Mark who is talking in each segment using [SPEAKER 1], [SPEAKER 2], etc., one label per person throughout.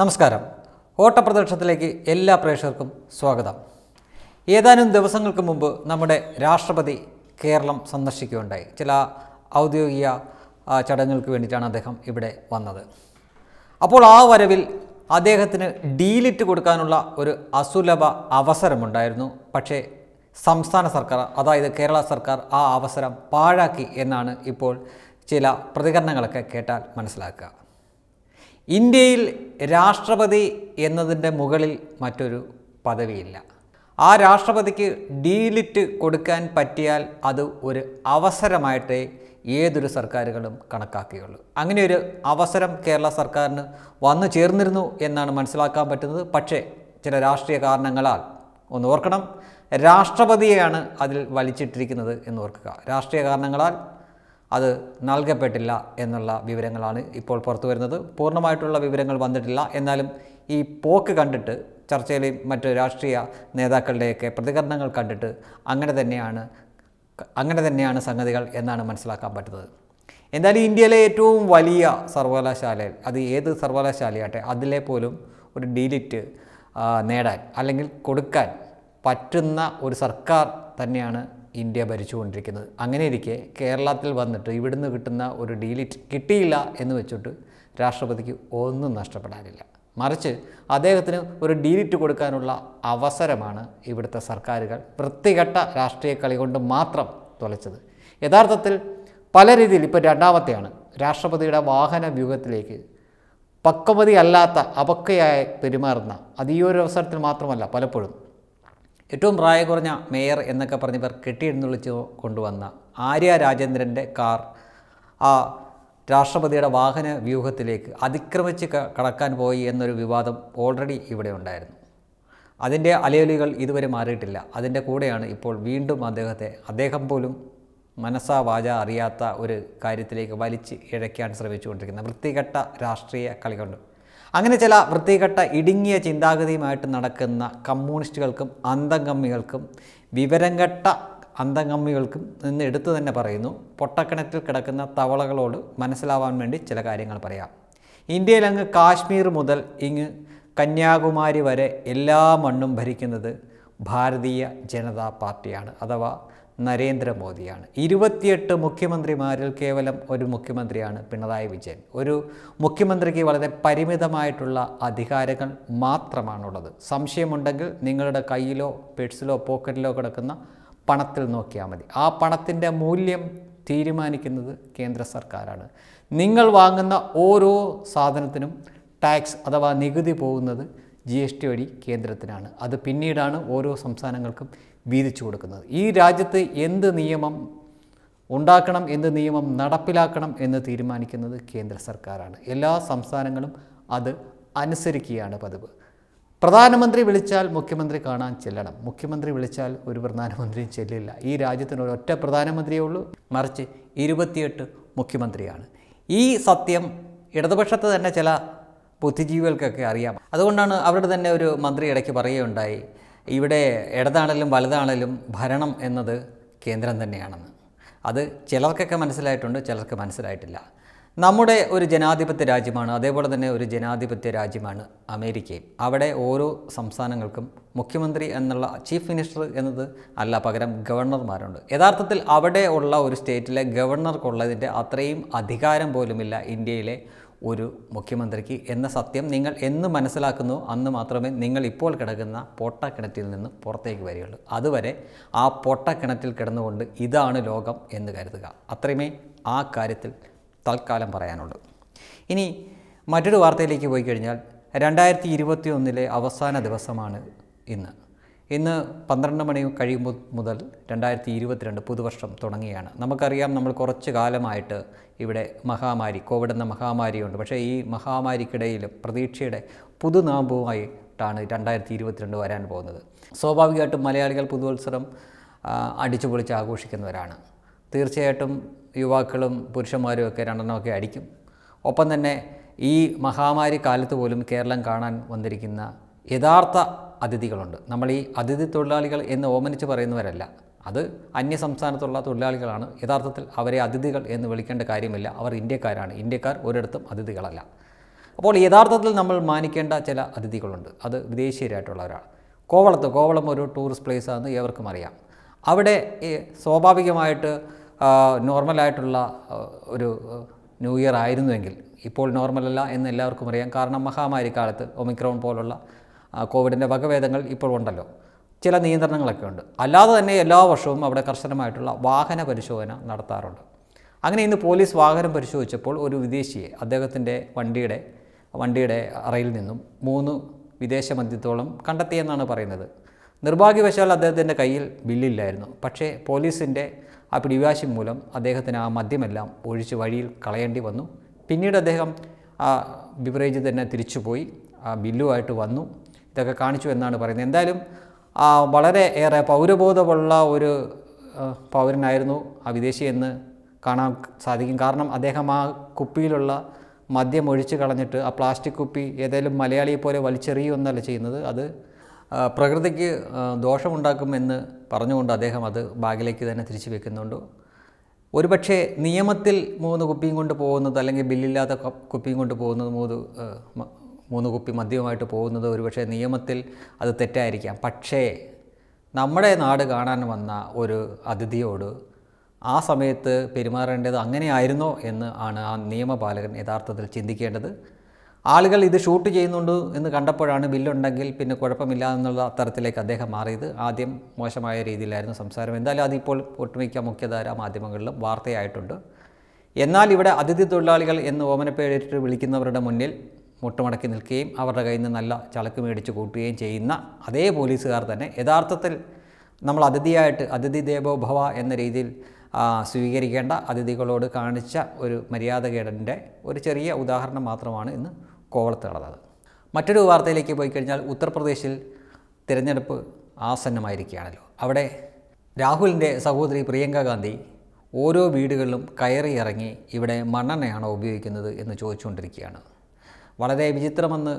[SPEAKER 1] നമസ്കാരം ഓട്ടപ്രദക്ഷത്തിലേക്ക് എല്ലാ പ്രേക്ഷകർക്കും സ്വാഗതം ഏതാനും ദിവസങ്ങൾക്ക് മുമ്പ് നമ്മുടെ രാഷ്ട്രപതി കേരളം സന്ദർശിക്കുകയുണ്ടായി ചില ഔദ്യോഗിക ചടങ്ങുകൾക്ക് വേണ്ടിയിട്ടാണ് അദ്ദേഹം ഇവിടെ വന്നത് അപ്പോൾ ആ വരവിൽ അദ്ദേഹത്തിന് ഡീലിറ്റ് കൊടുക്കാനുള്ള ഒരു അസുലഭ അവസരമുണ്ടായിരുന്നു പക്ഷേ സംസ്ഥാന സർക്കാർ അതായത് കേരള സർക്കാർ ആ അവസരം പാഴാക്കി എന്നാണ് ഇപ്പോൾ ചില പ്രതികരണങ്ങളൊക്കെ കേട്ടാൽ മനസ്സിലാക്കുക ഇന്ത്യയിൽ രാഷ്ട്രപതി എന്നതിൻ്റെ മുകളിൽ മറ്റൊരു പദവിയില്ല ആ രാഷ്ട്രപതിക്ക് ഡീലിറ്റ് കൊടുക്കാൻ പറ്റിയാൽ അത് ഒരു അവസരമായിട്ടേ ഏതൊരു സർക്കാരുകളും കണക്കാക്കുകയുള്ളൂ അങ്ങനെ ഒരു അവസരം കേരള സർക്കാരിന് വന്നു ചേർന്നിരുന്നു എന്നാണ് മനസ്സിലാക്കാൻ പറ്റുന്നത് പക്ഷേ ചില രാഷ്ട്രീയ കാരണങ്ങളാൽ ഒന്ന് ഓർക്കണം രാഷ്ട്രപതിയെയാണ് അതിൽ വലിച്ചിട്ടിരിക്കുന്നത് എന്ന് ഓർക്കുക രാഷ്ട്രീയ കാരണങ്ങളാൽ അത് നൽകപ്പെട്ടില്ല എന്നുള്ള വിവരങ്ങളാണ് ഇപ്പോൾ പുറത്തു വരുന്നത് പൂർണ്ണമായിട്ടുള്ള വിവരങ്ങൾ വന്നിട്ടില്ല എന്നാലും ഈ പോക്ക് കണ്ടിട്ട് ചർച്ചയിലെയും മറ്റ് രാഷ്ട്രീയ നേതാക്കളുടെയൊക്കെ പ്രതികരണങ്ങൾ കണ്ടിട്ട് അങ്ങനെ തന്നെയാണ് അങ്ങനെ തന്നെയാണ് സംഗതികൾ എന്നാണ് മനസ്സിലാക്കാൻ പറ്റുന്നത് എന്തായാലും ഇന്ത്യയിലെ ഏറ്റവും വലിയ സർവകലാശാല അത് ഏത് സർവകലാശാലയാട്ടെ അതിലെ പോലും ഒരു ഡീലിറ്റ് നേടാൻ അല്ലെങ്കിൽ കൊടുക്കാൻ പറ്റുന്ന ഒരു സർക്കാർ തന്നെയാണ് ഇന്ത്യ ഭരിച്ചുകൊണ്ടിരിക്കുന്നത് അങ്ങനെ ഇരിക്കെ കേരളത്തിൽ വന്നിട്ട് ഇവിടുന്ന് കിട്ടുന്ന ഒരു ഡീലിറ്റ് കിട്ടിയില്ല എന്ന് വെച്ചിട്ട് രാഷ്ട്രപതിക്ക് ഒന്നും നഷ്ടപ്പെടാനില്ല മറിച്ച് അദ്ദേഹത്തിന് ഒരു ഡീലിറ്റ് കൊടുക്കാനുള്ള അവസരമാണ് ഇവിടുത്തെ സർക്കാരുകൾ വൃത്തികെട്ട രാഷ്ട്രീയ കളി കൊണ്ട് മാത്രം തുലച്ചത് യഥാർത്ഥത്തിൽ പല രീതിയിൽ ഇപ്പോൾ രണ്ടാമത്തെയാണ് രാഷ്ട്രപതിയുടെ വാഹന വ്യൂഹത്തിലേക്ക് പക്വതി അല്ലാത്ത അപക്കയായി പെരുമാറുന്ന അത് ഈ ഒരു അവസരത്തിൽ മാത്രമല്ല പലപ്പോഴും ഏറ്റവും പ്രായ കുറഞ്ഞ മേയർ എന്നൊക്കെ പറഞ്ഞവർ ഇവർ കെട്ടിയെഴുന്നള്ളിച്ച് കൊണ്ടുവന്ന ആര്യ രാജേന്ദ്രൻ്റെ കാർ ആ രാഷ്ട്രപതിയുടെ വാഹന വ്യൂഹത്തിലേക്ക് അതിക്രമിച്ച് കടക്കാൻ പോയി എന്നൊരു വിവാദം ഓൾറെഡി ഇവിടെ ഉണ്ടായിരുന്നു അതിൻ്റെ അലയൊലികൾ ഇതുവരെ മാറിയിട്ടില്ല അതിൻ്റെ കൂടെയാണ് ഇപ്പോൾ വീണ്ടും അദ്ദേഹത്തെ അദ്ദേഹം പോലും മനസ്സാ വാച അറിയാത്ത ഒരു കാര്യത്തിലേക്ക് വലിച്ച് ഇഴയ്ക്കാൻ ശ്രമിച്ചുകൊണ്ടിരിക്കുന്ന വൃത്തികെട്ട രാഷ്ട്രീയ കളികളുണ്ട് അങ്ങനെ ചില വൃത്തികെട്ട ഇടുങ്ങിയ ചിന്താഗതിയുമായിട്ട് നടക്കുന്ന കമ്മ്യൂണിസ്റ്റുകൾക്കും വിവരം കെട്ട അന്തംകമ്മികൾക്കും നിന്ന് എടുത്തു തന്നെ പറയുന്നു പൊട്ടക്കിണറ്റിൽ കിടക്കുന്ന തവളകളോട് മനസ്സിലാവാൻ വേണ്ടി ചില കാര്യങ്ങൾ പറയാം ഇന്ത്യയിൽ അങ്ങ് കാശ്മീർ മുതൽ ഇങ്ങ് കന്യാകുമാരി വരെ എല്ലാ മണ്ണും ഭരിക്കുന്നത് ഭാരതീയ ജനതാ പാർട്ടിയാണ് അഥവാ നരേന്ദ്രമോദിയാണ് ഇരുപത്തിയെട്ട് മുഖ്യമന്ത്രിമാരിൽ കേവലം ഒരു മുഖ്യമന്ത്രിയാണ് പിണറായി വിജയൻ ഒരു മുഖ്യമന്ത്രിക്ക് വളരെ പരിമിതമായിട്ടുള്ള അധികാരങ്ങൾ മാത്രമാണുള്ളത് സംശയമുണ്ടെങ്കിൽ നിങ്ങളുടെ കയ്യിലോ പേഴ്സിലോ പോക്കറ്റിലോ കിടക്കുന്ന പണത്തിൽ നോക്കിയാൽ മതി ആ പണത്തിൻ്റെ മൂല്യം തീരുമാനിക്കുന്നത് കേന്ദ്ര സർക്കാരാണ് നിങ്ങൾ വാങ്ങുന്ന ഓരോ സാധനത്തിനും ടാക്സ് അഥവാ നികുതി പോകുന്നത് ജി എസ് ടി വഴി കേന്ദ്രത്തിനാണ് അത് പിന്നീടാണ് ഓരോ സംസ്ഥാനങ്ങൾക്കും വീതിച്ചു കൊടുക്കുന്നത് ഈ രാജ്യത്ത് എന്ത് നിയമം ഉണ്ടാക്കണം എന്ത് നിയമം നടപ്പിലാക്കണം എന്ന് തീരുമാനിക്കുന്നത് കേന്ദ്ര സർക്കാരാണ് എല്ലാ സംസ്ഥാനങ്ങളും അത് അനുസരിക്കുകയാണ് പതിവ് പ്രധാനമന്ത്രി വിളിച്ചാൽ മുഖ്യമന്ത്രി കാണാൻ ചെല്ലണം മുഖ്യമന്ത്രി വിളിച്ചാൽ ഒരു പ്രധാനമന്ത്രിയും ചെല്ലില്ല ഈ രാജ്യത്തിന് ഒരൊറ്റ പ്രധാനമന്ത്രിയേ ഉള്ളൂ മറിച്ച് ഇരുപത്തിയെട്ട് മുഖ്യമന്ത്രിയാണ് ഈ സത്യം ഇടതുപക്ഷത്ത് തന്നെ ചില ബുദ്ധിജീവികൾക്കൊക്കെ അറിയാം അതുകൊണ്ടാണ് അവരുടെ തന്നെ ഒരു മന്ത്രി ഇടയ്ക്ക് പറയുകയുണ്ടായി ഇവിടെ ഇടതാണേലും വലുതാണേലും ഭരണം എന്നത് കേന്ദ്രം തന്നെയാണെന്ന് അത് ചിലർക്കൊക്കെ മനസ്സിലായിട്ടുണ്ട് ചിലർക്ക് മനസ്സിലായിട്ടില്ല നമ്മുടെ ഒരു ജനാധിപത്യ രാജ്യമാണ് അതേപോലെ തന്നെ ഒരു ജനാധിപത്യ രാജ്യമാണ് അമേരിക്കയും അവിടെ ഓരോ സംസ്ഥാനങ്ങൾക്കും മുഖ്യമന്ത്രി എന്നുള്ള ചീഫ് മിനിസ്റ്റർ എന്നത് അല്ല പകരം ഗവർണർമാരുണ്ട് യഥാർത്ഥത്തിൽ അവിടെ ഉള്ള ഒരു സ്റ്റേറ്റിലെ ഗവർണർക്കുള്ളതിൻ്റെ അത്രയും അധികാരം പോലുമില്ല ഇന്ത്യയിലെ ഒരു മുഖ്യമന്ത്രിക്ക് എന്ന സത്യം നിങ്ങൾ എന്ന് മനസ്സിലാക്കുന്നു അന്ന് മാത്രമേ നിങ്ങൾ ഇപ്പോൾ കിടക്കുന്ന പൊട്ടക്കിണറ്റിൽ നിന്ന് പുറത്തേക്ക് വരികയുള്ളൂ അതുവരെ ആ പൊട്ടക്കിണറ്റിൽ കിടന്നുകൊണ്ട് ഇതാണ് ലോകം എന്ന് കരുതുക അത്രയുമേ ആ കാര്യത്തിൽ തൽക്കാലം പറയാനുള്ളൂ ഇനി മറ്റൊരു വാർത്തയിലേക്ക് പോയി കഴിഞ്ഞാൽ രണ്ടായിരത്തി ഇരുപത്തി ഒന്നിലെ അവസാന ദിവസമാണ് ഇന്ന് ഇന്ന് പന്ത്രണ്ട് മണി കഴിയുമ്പോൾ മുതൽ രണ്ടായിരത്തി ഇരുപത്തിരണ്ട് പുതുവർഷം തുടങ്ങിയാണ് നമുക്കറിയാം നമ്മൾ കുറച്ച് കാലമായിട്ട് ഇവിടെ മഹാമാരി കോവിഡ് എന്ന മഹാമാരിയുണ്ട് പക്ഷേ ഈ മഹാമാരിക്കിടയിലും പ്രതീക്ഷയുടെ പുതുനാമ്പുമായിട്ടാണ് രണ്ടായിരത്തി ഇരുപത്തിരണ്ട് വരാൻ പോകുന്നത് സ്വാഭാവികമായിട്ടും മലയാളികൾ പുതുവത്സരം അടിച്ചു പൊളിച്ച് ആഘോഷിക്കുന്നവരാണ് തീർച്ചയായിട്ടും യുവാക്കളും പുരുഷന്മാരും ഒക്കെ രണ്ടെണ്ണമൊക്കെ അടിക്കും ഒപ്പം തന്നെ ഈ മഹാമാരി കാലത്ത് പോലും കേരളം കാണാൻ വന്നിരിക്കുന്ന യഥാർത്ഥ അതിഥികളുണ്ട് നമ്മൾ ഈ അതിഥി തൊഴിലാളികൾ എന്ന് ഓമനിച്ച് പറയുന്നവരല്ല അത് അന്യ സംസ്ഥാനത്തുള്ള തൊഴിലാളികളാണ് യഥാർത്ഥത്തിൽ അവരെ അതിഥികൾ എന്ന് വിളിക്കേണ്ട കാര്യമില്ല അവർ ഇന്ത്യക്കാരാണ് ഇന്ത്യക്കാർ ഒരിടത്തും അതിഥികളല്ല അപ്പോൾ യഥാർത്ഥത്തിൽ നമ്മൾ മാനിക്കേണ്ട ചില അതിഥികളുണ്ട് അത് വിദേശീയരായിട്ടുള്ളവരാണ് കോവളത്ത് കോവളം ഒരു ടൂറിസ്റ്റ് പ്ലേസ് ആണെന്ന് ഏവർക്കും അറിയാം അവിടെ സ്വാഭാവികമായിട്ട് നോർമലായിട്ടുള്ള ഒരു ന്യൂ ഇയർ ആയിരുന്നുവെങ്കിൽ ഇപ്പോൾ നോർമലല്ല എന്ന് എല്ലാവർക്കും അറിയാം കാരണം മഹാമാരി കാലത്ത് ഒമിക്രോൺ പോലുള്ള കോവിഡിൻ്റെ വകഭേദങ്ങൾ ഇപ്പോൾ ഉണ്ടല്ലോ ചില നിയന്ത്രണങ്ങളൊക്കെ ഉണ്ട് അല്ലാതെ തന്നെ എല്ലാ വർഷവും അവിടെ കർശനമായിട്ടുള്ള വാഹന പരിശോധന നടത്താറുണ്ട് അങ്ങനെ ഇന്ന് പോലീസ് വാഹനം പരിശോധിച്ചപ്പോൾ ഒരു വിദേശിയെ അദ്ദേഹത്തിൻ്റെ വണ്ടിയുടെ വണ്ടിയുടെ അറയിൽ നിന്നും മൂന്ന് വിദേശ മദ്യത്തോളം കണ്ടെത്തിയെന്നാണ് പറയുന്നത് നിർഭാഗ്യവശാൽ അദ്ദേഹത്തിൻ്റെ കയ്യിൽ ബില്ലില്ലായിരുന്നു പക്ഷേ പോലീസിൻ്റെ ആ പിടിവാശി മൂലം അദ്ദേഹത്തിന് ആ മദ്യമെല്ലാം ഒഴിച്ച് വഴിയിൽ കളയേണ്ടി വന്നു പിന്നീട് അദ്ദേഹം ആ ബിവറേജ് തന്നെ തിരിച്ചുപോയി ആ ബില്ലുമായിട്ട് വന്നു ഇതൊക്കെ കാണിച്ചു എന്നാണ് പറയുന്നത് എന്തായാലും വളരെ ഏറെ പൗരബോധമുള്ള ഒരു പൗരനായിരുന്നു ആ വിദേശി എന്ന് കാണാൻ സാധിക്കും കാരണം അദ്ദേഹം ആ കുപ്പിയിലുള്ള മദ്യം ഒഴിച്ച് കളഞ്ഞിട്ട് ആ പ്ലാസ്റ്റിക് കുപ്പി ഏതെങ്കിലും മലയാളിയെ പോലെ വലിച്ചെറിയുമെന്നല്ല ചെയ്യുന്നത് അത് പ്രകൃതിക്ക് ദോഷമുണ്ടാക്കുമെന്ന് പറഞ്ഞുകൊണ്ട് അദ്ദേഹം അത് ബാഗിലേക്ക് തന്നെ തിരിച്ചു വെക്കുന്നുണ്ട് ഒരുപക്ഷേ നിയമത്തിൽ മൂന്ന് കുപ്പിയും കൊണ്ട് പോകുന്നത് അല്ലെങ്കിൽ ബില്ലില്ലാത്ത കുപ്പിയും കൊണ്ട് പോകുന്നത് മൂന്ന് മൂന്ന് കുപ്പി മദ്യവുമായിട്ട് പോകുന്നത് ഒരുപക്ഷെ നിയമത്തിൽ അത് തെറ്റായിരിക്കാം പക്ഷേ നമ്മുടെ നാട് കാണാൻ വന്ന ഒരു അതിഥിയോട് ആ സമയത്ത് പെരുമാറേണ്ടത് അങ്ങനെയായിരുന്നോ എന്ന് ആണ് ആ നിയമപാലകൻ യഥാർത്ഥത്തിൽ ചിന്തിക്കേണ്ടത് ആളുകൾ ഇത് ഷൂട്ട് ചെയ്യുന്നുണ്ട് എന്ന് കണ്ടപ്പോഴാണ് ബില്ലുണ്ടെങ്കിൽ പിന്നെ കുഴപ്പമില്ല എന്നുള്ള തരത്തിലേക്ക് അദ്ദേഹം മാറിയത് ആദ്യം മോശമായ രീതിയിലായിരുന്നു സംസാരം എന്തായാലും അതിപ്പോൾ ഒട്ടുമിക്ക മുഖ്യധാര മാധ്യമങ്ങളിലും വാർത്തയായിട്ടുണ്ട് എന്നാൽ ഇവിടെ അതിഥി തൊഴിലാളികൾ എന്ന് ഓമനപ്പേരിട്ട് വിളിക്കുന്നവരുടെ മുന്നിൽ മുട്ടുമടക്കി നിൽക്കുകയും അവരുടെ കയ്യിൽ നിന്ന് നല്ല ചളക്ക് മേടിച്ച് കൂട്ടുകയും ചെയ്യുന്ന അതേ പോലീസുകാർ തന്നെ യഥാർത്ഥത്തിൽ നമ്മൾ അതിഥിയായിട്ട് അതിഥി ദേവോഭവ എന്ന രീതിയിൽ സ്വീകരിക്കേണ്ട അതിഥികളോട് കാണിച്ച ഒരു മര്യാദകേടൻ്റെ ഒരു ചെറിയ ഉദാഹരണം മാത്രമാണ് ഇന്ന് കോവളത്ത് നടന്നത് മറ്റൊരു വാർത്തയിലേക്ക് പോയി കഴിഞ്ഞാൽ ഉത്തർപ്രദേശിൽ തിരഞ്ഞെടുപ്പ് ആസന്നമായിരിക്കുകയാണല്ലോ അവിടെ രാഹുലിൻ്റെ സഹോദരി പ്രിയങ്ക ഗാന്ധി ഓരോ വീടുകളിലും കയറി ഇറങ്ങി ഇവിടെ മണ്ണെണ്ണയാണോ ഉപയോഗിക്കുന്നത് എന്ന് ചോദിച്ചുകൊണ്ടിരിക്കുകയാണ് വളരെ വിചിത്രമെന്ന്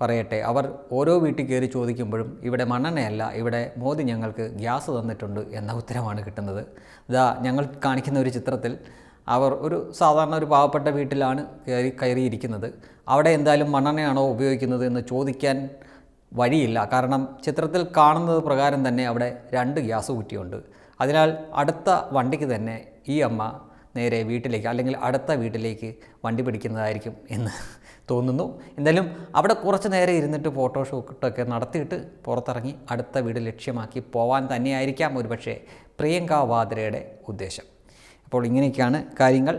[SPEAKER 1] പറയട്ടെ അവർ ഓരോ വീട്ടിൽ കയറി ചോദിക്കുമ്പോഴും ഇവിടെ മണ്ണെണ്ണയല്ല ഇവിടെ മോദി ഞങ്ങൾക്ക് ഗ്യാസ് തന്നിട്ടുണ്ട് എന്ന ഉത്തരമാണ് കിട്ടുന്നത് ഇതാ ഞങ്ങൾ കാണിക്കുന്ന ഒരു ചിത്രത്തിൽ അവർ ഒരു സാധാരണ ഒരു പാവപ്പെട്ട വീട്ടിലാണ് കയറി കയറിയിരിക്കുന്നത് അവിടെ എന്തായാലും മണ്ണെണ്ണയാണോ ഉപയോഗിക്കുന്നത് എന്ന് ചോദിക്കാൻ വഴിയില്ല കാരണം ചിത്രത്തിൽ കാണുന്നത് പ്രകാരം തന്നെ അവിടെ രണ്ട് ഗ്യാസ് കുറ്റിയുണ്ട് അതിനാൽ അടുത്ത വണ്ടിക്ക് തന്നെ ഈ അമ്മ നേരെ വീട്ടിലേക്ക് അല്ലെങ്കിൽ അടുത്ത വീട്ടിലേക്ക് വണ്ടി പിടിക്കുന്നതായിരിക്കും എന്ന് തോന്നുന്നു എന്തായാലും അവിടെ കുറച്ച് നേരം ഇരുന്നിട്ട് ഫോട്ടോഷൂട്ടൊക്കെ നടത്തിയിട്ട് പുറത്തിറങ്ങി അടുത്ത വീട് ലക്ഷ്യമാക്കി പോവാൻ തന്നെയായിരിക്കാം പക്ഷേ പ്രിയങ്ക വാദ്രയുടെ ഉദ്ദേശം അപ്പോൾ ഇങ്ങനെയൊക്കെയാണ് കാര്യങ്ങൾ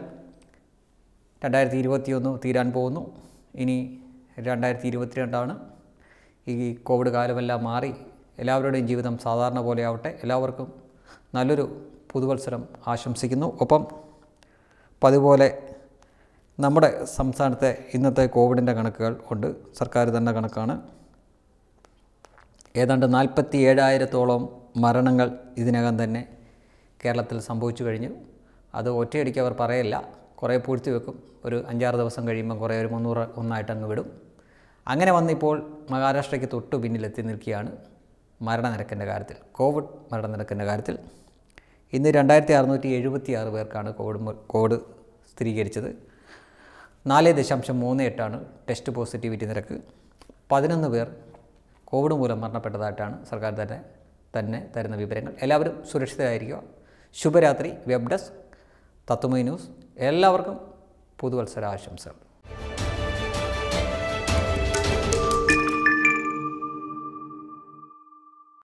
[SPEAKER 1] രണ്ടായിരത്തി ഇരുപത്തിയൊന്ന് തീരാൻ പോകുന്നു ഇനി രണ്ടായിരത്തി ഇരുപത്തിരണ്ടാണ് ഈ കോവിഡ് കാലമെല്ലാം മാറി എല്ലാവരുടെയും ജീവിതം സാധാരണ പോലെയാവട്ടെ എല്ലാവർക്കും നല്ലൊരു പുതുവത്സരം ആശംസിക്കുന്നു ഒപ്പം പതുപോലെ നമ്മുടെ സംസ്ഥാനത്തെ ഇന്നത്തെ കോവിഡിൻ്റെ കണക്കുകൾ ഉണ്ട് സർക്കാർ തന്നെ കണക്കാണ് ഏതാണ്ട് നാൽപ്പത്തി ഏഴായിരത്തോളം മരണങ്ങൾ ഇതിനകം തന്നെ കേരളത്തിൽ സംഭവിച്ചു കഴിഞ്ഞു അത് ഒറ്റയടിക്ക് അവർ പറയല്ല കുറേ പൂഴ്ത്തി വെക്കും ഒരു അഞ്ചാറ് ദിവസം കഴിയുമ്പോൾ കുറേ ഒരു മുന്നൂറ് ഒന്നായിട്ട് അങ്ങ് വിടും അങ്ങനെ വന്നിപ്പോൾ മഹാരാഷ്ട്രയ്ക്ക് തൊട്ടു പിന്നിലെത്തി നിൽക്കുകയാണ് മരണനിരക്കിൻ്റെ കാര്യത്തിൽ കോവിഡ് മരണനിരക്കിൻ്റെ കാര്യത്തിൽ ഇന്ന് രണ്ടായിരത്തി അറുന്നൂറ്റി എഴുപത്തി ആറ് പേർക്കാണ് കോവിഡ് കോവിഡ് സ്ഥിരീകരിച്ചത് നാല് ദശാംശം മൂന്ന് എട്ടാണ് ടെസ്റ്റ് പോസിറ്റിവിറ്റി നിരക്ക് പതിനൊന്ന് പേർ കോവിഡ് മൂലം മരണപ്പെട്ടതായിട്ടാണ് സർക്കാർ തന്നെ തന്നെ തരുന്ന വിവരങ്ങൾ എല്ലാവരും സുരക്ഷിതരായിരിക്കുക ശുഭരാത്രി വെബ് ഡെസ്ക് തത്വമൈ ന്യൂസ് എല്ലാവർക്കും പുതുവത്സര ആശംസകൾ